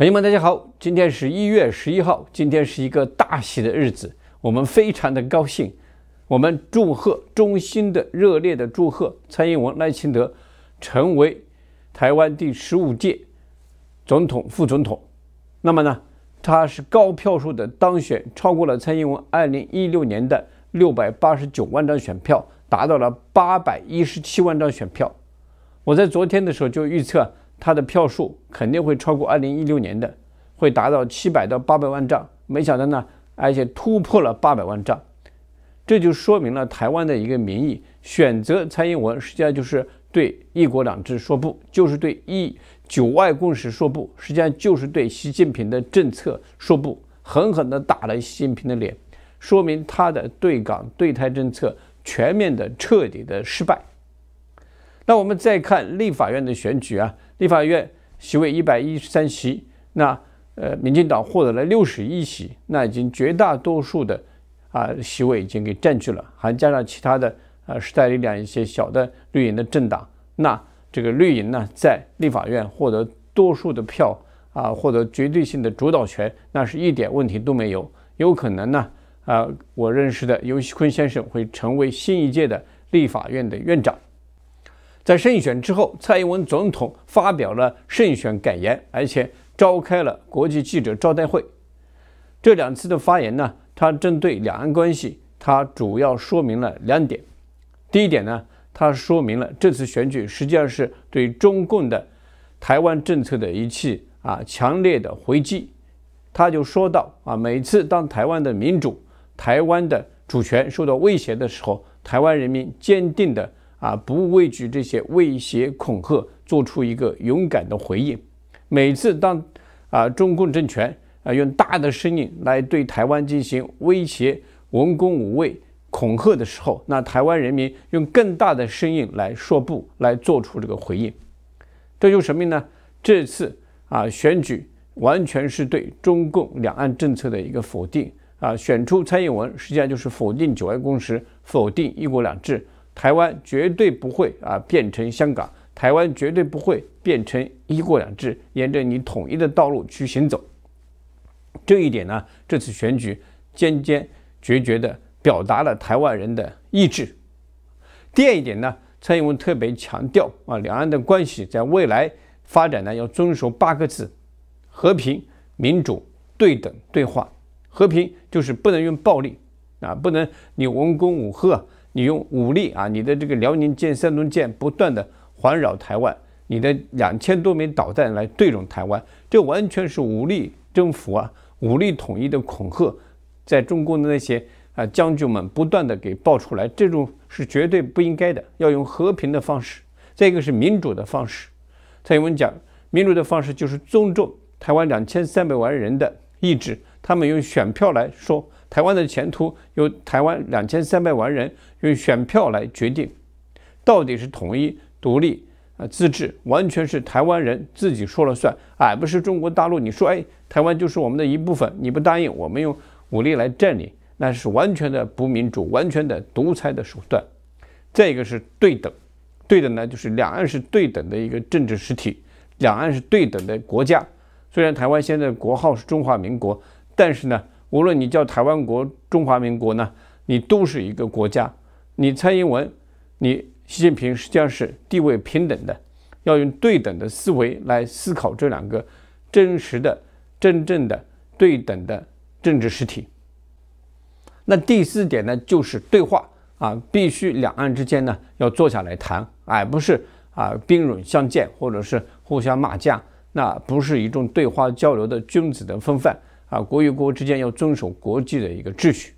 朋友们，大家好！今天是一月十一号，今天是一个大喜的日子，我们非常的高兴，我们祝贺，衷心的热烈的祝贺蔡英文赖清德成为台湾第十五届总统副总统。那么呢，他是高票数的当选，超过了蔡英文二零一六年的六百八十九万张选票，达到了八百一十七万张选票。我在昨天的时候就预测。他的票数肯定会超过二零一六年的，会达到七百到八百万张。没想到呢，而且突破了八百万张，这就说明了台湾的一个民意选择蔡英文，实际上就是对“一国两制”说不，就是对“一九外共识”说不，实际上就是对习近平的政策说不，狠狠地打了习近平的脸，说明他的对港对台政策全面的彻底的失败。那我们再看立法院的选举啊。立法院席位一百一十三席，那呃，民进党获得了六十一席，那已经绝大多数的啊席位已经给占据了，还加上其他的呃时代力量一些小的绿营的政党，那这个绿营呢在立法院获得多数的票啊，获得绝对性的主导权，那是一点问题都没有，有可能呢啊，我认识的尤锡坤先生会成为新一届的立法院的院长。在胜选之后，蔡英文总统发表了胜选感言，而且召开了国际记者招待会。这两次的发言呢，他针对两岸关系，他主要说明了两点。第一点呢，他说明了这次选举实际上是对中共的台湾政策的一次啊强烈的回击。他就说到啊，每次当台湾的民主、台湾的主权受到威胁的时候，台湾人民坚定的。啊，不畏惧这些威胁恐吓，做出一个勇敢的回应。每次当啊中共政权啊用大的声音来对台湾进行威胁、文攻武卫、恐吓的时候，那台湾人民用更大的声音来说不，来做出这个回应。这就什么呢？这次啊选举完全是对中共两岸政策的一个否定啊，选出蔡英文，实际上就是否定九二共识，否定一国两制。台湾绝对不会啊变成香港，台湾绝对不会变成一国两制，沿着你统一的道路去行走。这一点呢，这次选举坚坚决决地表达了台湾人的意志。第二一点呢，蔡英文特别强调啊，两岸的关系在未来发展呢要遵守八个字：和平、民主、对等、对话。和平就是不能用暴力啊，不能你文攻武吓。你用武力啊！你的这个辽宁舰、山东舰不断的环绕台湾，你的两千多枚导弹来对准台湾，这完全是武力征服啊、武力统一的恐吓。在中共的那些啊将军们不断的给爆出来，这种是绝对不应该的。要用和平的方式，再一个是民主的方式。蔡英文讲，民主的方式就是尊重台湾两千三百万人的意志，他们用选票来说。台湾的前途由台湾两千三百万人用选票来决定，到底是统一、独立、啊、自治，完全是台湾人自己说了算，而不是中国大陆。你说，哎，台湾就是我们的一部分，你不答应，我们用武力来占领，那是完全的不民主、完全的独裁的手段。再一个是对等，对等呢，就是两岸是对等的一个政治实体，两岸是对等的国家。虽然台湾现在国号是中华民国，但是呢。无论你叫台湾国、中华民国呢，你都是一个国家。你蔡英文，你习近平实际上是地位平等的，要用对等的思维来思考这两个真实的、真正的对等的政治实体。那第四点呢，就是对话啊，必须两岸之间呢要坐下来谈，而不是啊兵戎相见或者是互相骂架，那不是一种对话交流的君子的风范。啊，国与国之间要遵守国际的一个秩序，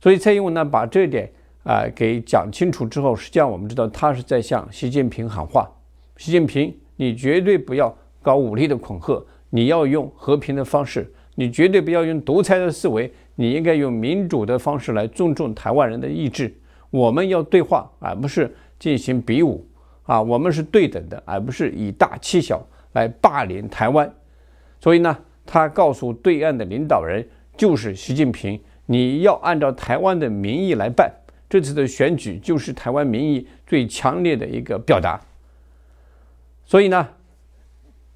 所以蔡英文呢把这点啊给讲清楚之后，实际上我们知道他是在向习近平喊话：习近平，你绝对不要搞武力的恐吓，你要用和平的方式，你绝对不要用独裁的思维，你应该用民主的方式来尊重台湾人的意志。我们要对话，而不是进行比武啊，我们是对等的，而不是以大欺小来霸凌台湾。所以呢。他告诉对岸的领导人，就是习近平，你要按照台湾的民意来办。这次的选举就是台湾民意最强烈的一个表达。所以呢，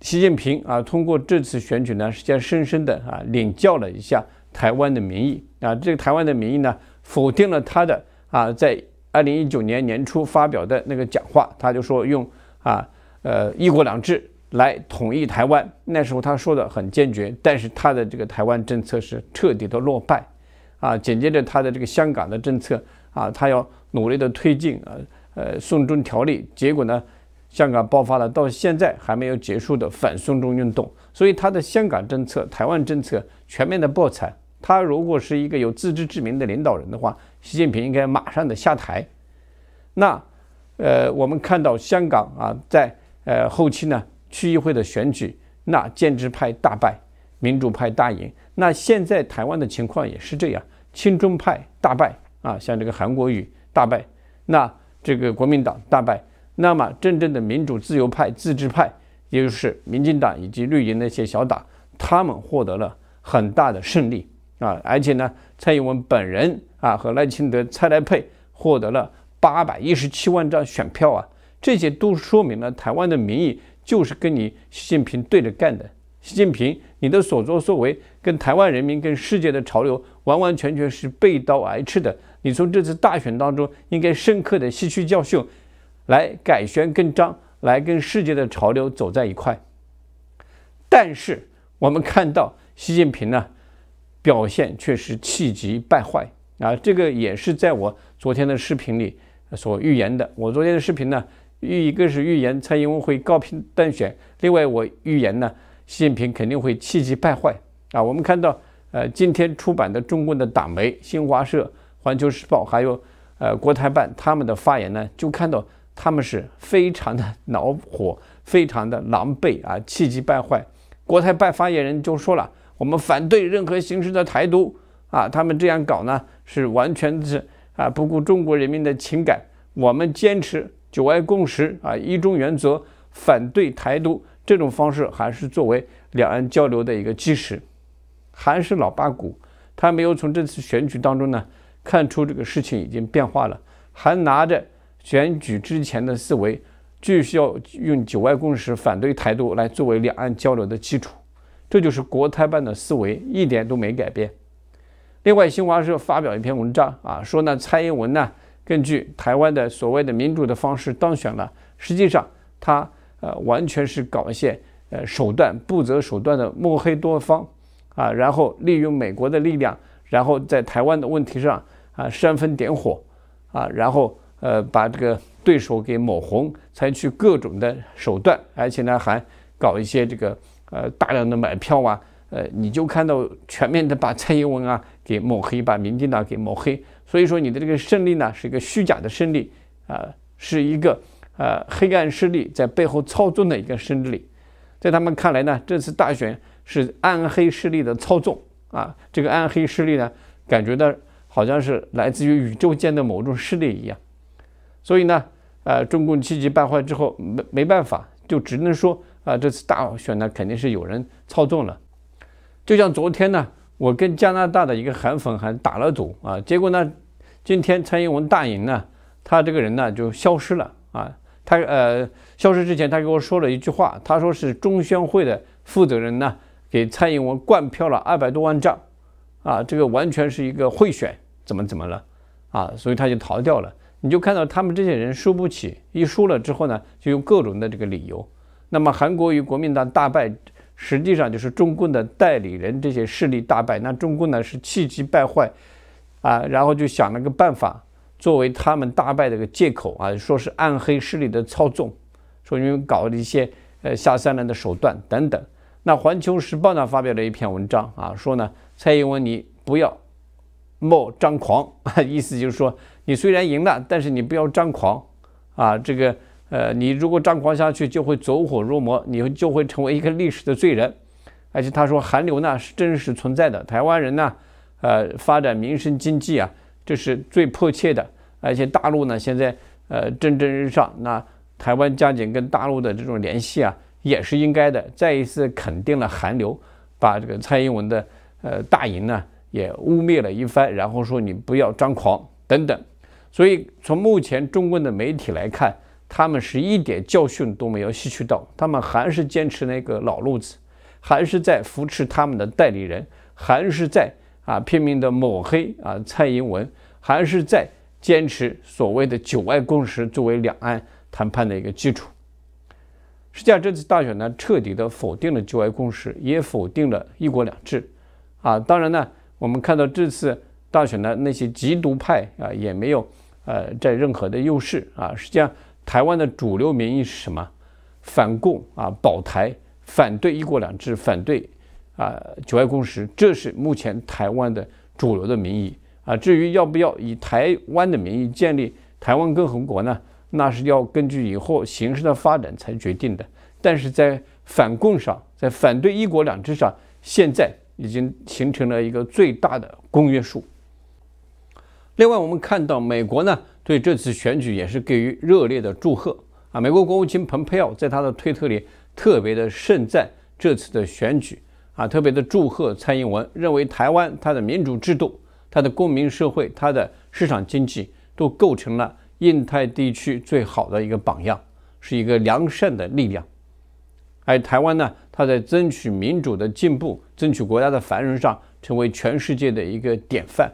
习近平啊，通过这次选举呢，实际上深深的啊，领教了一下台湾的民意啊。这个台湾的民意呢，否定了他的啊，在二零一九年年初发表的那个讲话。他就说用啊，呃，一国两制。来统一台湾，那时候他说的很坚决，但是他的这个台湾政策是彻底的落败，啊，紧接着他的这个香港的政策啊，他要努力的推进啊，呃，送中条例，结果呢，香港爆发了到现在还没有结束的反送中运动，所以他的香港政策、台湾政策全面的破产。他如果是一个有自知之明的领导人的话，习近平应该马上的下台。那，呃，我们看到香港啊，在呃后期呢。区议会的选举，那建制派大败，民主派大赢。那现在台湾的情况也是这样，亲中派大败啊，像这个韩国瑜大败，那这个国民党大败。那么真正的民主自由派、自治派，也就是民进党以及绿营那些小党，他们获得了很大的胜利啊！而且呢，蔡英文本人啊和赖清德、蔡来佩获得了八百一十七万张选票啊！这些都说明了台湾的民意。就是跟你习近平对着干的。习近平，你的所作所为跟台湾人民、跟世界的潮流完完全全是背道而驰的。你从这次大选当中应该深刻的吸取教训，来改弦更张，来跟世界的潮流走在一块。但是我们看到习近平呢，表现却是气急败坏啊，这个也是在我昨天的视频里所预言的。我昨天的视频呢。预一个是预言，蔡英文会高频当选。另外，我预言呢，习近平肯定会气急败坏啊。我们看到，呃，今天出版的中共的党媒，新华社、环球时报，还有呃国台办他们的发言呢，就看到他们是非常的恼火，非常的狼狈啊，气急败坏。国台办发言人就说了，我们反对任何形式的台独啊，他们这样搞呢，是完全是啊不顾中国人民的情感。我们坚持。九二共识啊，一中原则，反对台独这种方式还是作为两岸交流的一个基石，还是老八股。他没有从这次选举当中呢看出这个事情已经变化了，还拿着选举之前的思维，继续要用九二共识反对台独来作为两岸交流的基础，这就是国台办的思维一点都没改变。另外，新华社发表一篇文章啊，说呢，蔡英文呢。根据台湾的所谓的民主的方式当选了，实际上他呃完全是搞一些呃手段不择手段的抹黑多方啊，然后利用美国的力量，然后在台湾的问题上啊煽风点火啊，然后呃把这个对手给抹红，采取各种的手段，而且呢还搞一些这个呃大量的买票啊，呃你就看到全面的把蔡英文啊给抹黑，把民进党给抹黑。所以说你的这个胜利呢，是一个虚假的胜利，啊，是一个呃黑暗势力在背后操纵的一个胜利，在他们看来呢，这次大选是暗黑势力的操纵啊，这个暗黑势力呢，感觉到好像是来自于宇宙间的某种势力一样，所以呢，呃，中共气急败坏之后没没办法，就只能说啊，这次大选呢肯定是有人操纵了，就像昨天呢，我跟加拿大的一个韩粉还打了赌啊，结果呢。今天蔡英文大营呢，他这个人呢就消失了啊。他呃消失之前，他给我说了一句话，他说是中宣会的负责人呢给蔡英文灌票了二百多万张，啊，这个完全是一个贿选，怎么怎么了啊？所以他就逃掉了。你就看到他们这些人输不起，一输了之后呢，就用各种的这个理由。那么韩国与国民党大败，实际上就是中共的代理人这些势力大败，那中共呢是气急败坏。啊，然后就想了个办法，作为他们大败的个借口啊，说是暗黑势力的操纵，说你们搞了一些呃下三滥的手段等等。那《环球时报》呢发表了一篇文章啊，说呢蔡英文你不要莫张狂啊，意思就是说你虽然赢了，但是你不要张狂啊，这个呃你如果张狂下去就会走火入魔，你就会成为一个历史的罪人。而且他说韩流呢是真实存在的，台湾人呢。呃，发展民生经济啊，这是最迫切的。而且大陆呢，现在呃蒸蒸日上，那台湾加紧跟大陆的这种联系啊，也是应该的。再一次肯定了韩流，把这个蔡英文的呃大营呢也污蔑了一番，然后说你不要张狂等等。所以从目前中国的媒体来看，他们是一点教训都没有吸取到，他们还是坚持那个老路子，还是在扶持他们的代理人，还是在。啊，拼命的抹黑啊，蔡英文还是在坚持所谓的“九二共识”作为两岸谈判的一个基础。实际上，这次大选呢，彻底的否定了“九二共识”，也否定了“一国两制”。啊，当然呢，我们看到这次大选呢，那些极独派啊，也没有呃占任何的优势啊。实际上，台湾的主流民意是什么？反共啊，保台，反对“一国两制”，反对。啊，九二共识，这是目前台湾的主流的民意啊。至于要不要以台湾的名义建立台湾共和国呢？那是要根据以后形势的发展才决定的。但是在反共上，在反对一国两制上，现在已经形成了一个最大的公约数。另外，我们看到美国呢，对这次选举也是给予热烈的祝贺啊。美国国务卿蓬佩奥在他的推特里特别的盛赞这次的选举。啊，特别的祝贺蔡英文，认为台湾它的民主制度、它的公民社会、它的市场经济，都构成了印太地区最好的一个榜样，是一个良善的力量。而台湾呢，它在争取民主的进步、争取国家的繁荣上，成为全世界的一个典范。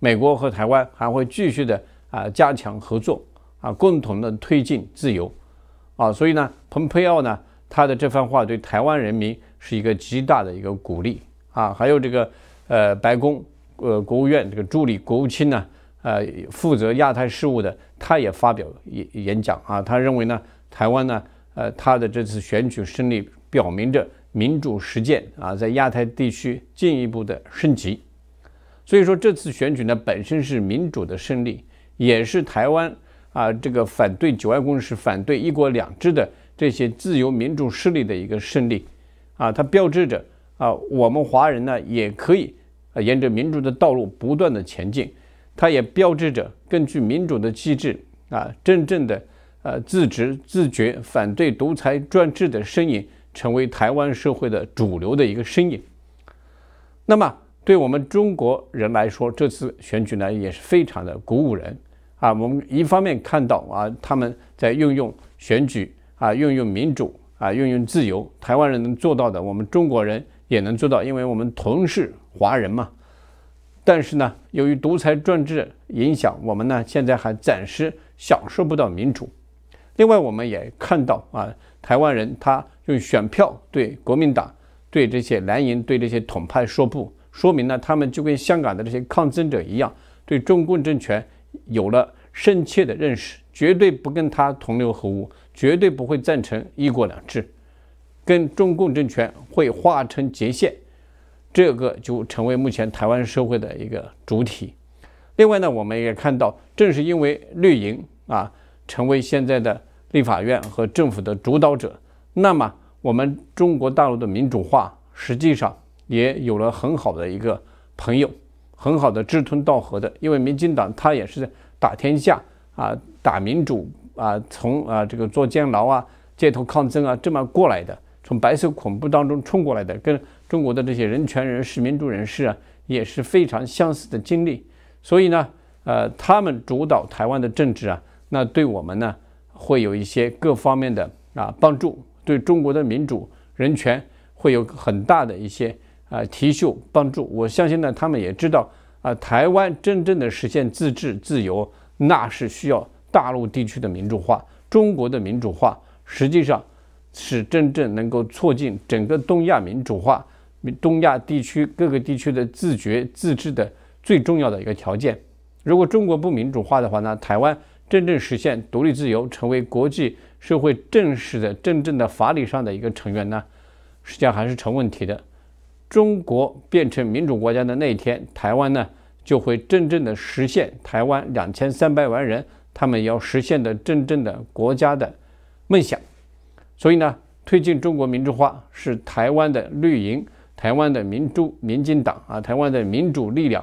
美国和台湾还会继续的啊，加强合作啊，共同的推进自由。啊，所以呢，蓬佩奥呢，他的这番话对台湾人民。是一个极大的一个鼓励啊！还有这个呃，白宫呃，国务院这个助理国务卿呢，呃，负责亚太事务的，他也发表演演讲啊。他认为呢，台湾呢，呃，他的这次选举胜利，表明着民主实践啊，在亚太地区进一步的升级。所以说，这次选举呢，本身是民主的胜利，也是台湾啊，这个反对九二共识、反对一国两制的这些自由民主势力的一个胜利。啊，它标志着啊，我们华人呢也可以啊沿着民主的道路不断的前进，它也标志着根据民主的机制啊，真正的呃自知自觉反对独裁专制的身影，成为台湾社会的主流的一个身影。那么，对我们中国人来说，这次选举呢也是非常的鼓舞人啊。我们一方面看到啊，他们在运用选举啊，运用民主。啊，运用自由，台湾人能做到的，我们中国人也能做到，因为我们同是华人嘛。但是呢，由于独裁专制影响，我们呢现在还暂时享受不到民主。另外，我们也看到啊，台湾人他用选票对国民党、对这些蓝营、对这些统派说不，说明呢他们就跟香港的这些抗争者一样，对中共政权有了深切的认识，绝对不跟他同流合污。绝对不会赞成一国两制，跟中共政权会划成界线，这个就成为目前台湾社会的一个主体。另外呢，我们也看到，正是因为绿营啊成为现在的立法院和政府的主导者，那么我们中国大陆的民主化实际上也有了很好的一个朋友，很好的志同道合的，因为民进党他也是打天下啊，打民主。啊，从啊这个坐监牢啊、街头抗争啊这么过来的，从白色恐怖当中冲过来的，跟中国的这些人权人士、民主人士啊也是非常相似的经历。所以呢，呃，他们主导台湾的政治啊，那对我们呢会有一些各方面的啊帮助，对中国的民主人权会有很大的一些啊提秀帮助。我相信呢，他们也知道啊，台湾真正的实现自治自由，那是需要。大陆地区的民主化，中国的民主化，实际上是真正能够促进整个东亚民主化、东亚地区各个地区的自觉自治的最重要的一个条件。如果中国不民主化的话，那台湾真正实现独立自由，成为国际社会正式的、真正的法理上的一个成员呢，实际上还是成问题的。中国变成民主国家的那一天，台湾呢就会真正的实现台湾两千三百万人。他们要实现的真正的国家的梦想，所以呢，推进中国民主化是台湾的绿营、台湾的民主、民进党啊，台湾的民主力量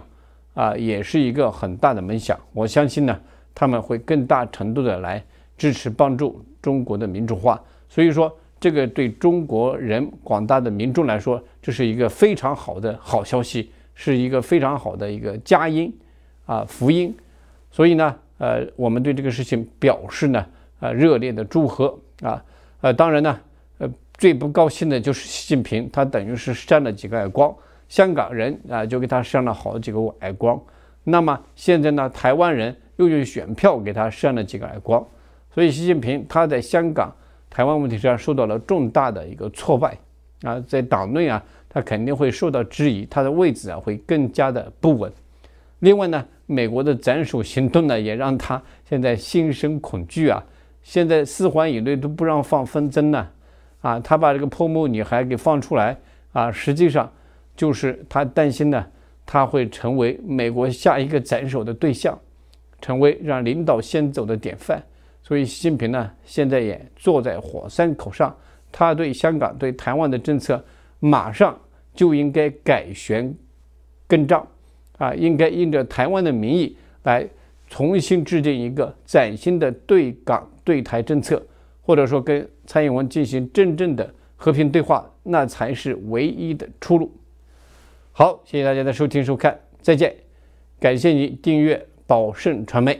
啊，也是一个很大的梦想。我相信呢，他们会更大程度的来支持、帮助中国的民主化。所以说，这个对中国人广大的民众来说，这是一个非常好的好消息，是一个非常好的一个佳音啊福音。所以呢。呃，我们对这个事情表示呢，呃，热烈的祝贺啊，呃，当然呢，呃，最不高兴的就是习近平，他等于是扇了几个耳光，香港人啊就给他扇了好几个耳光，那么现在呢，台湾人又用选票给他扇了几个耳光，所以习近平他在香港、台湾问题上受到了重大的一个挫败啊，在党内啊，他肯定会受到质疑，他的位置啊会更加的不稳。另外呢，美国的斩首行动呢，也让他现在心生恐惧啊。现在四环以内都不让放风筝呢，啊，他把这个泼墨女孩给放出来啊，实际上就是他担心呢，他会成为美国下一个斩首的对象，成为让领导先走的典范。所以，习近平呢，现在也坐在火山口上，他对香港、对台湾的政策，马上就应该改弦更张。啊，应该应着台湾的名义来重新制定一个崭新的对港对台政策，或者说跟蔡英文进行真正的和平对话，那才是唯一的出路。好，谢谢大家的收听收看，再见，感谢您订阅宝盛传媒。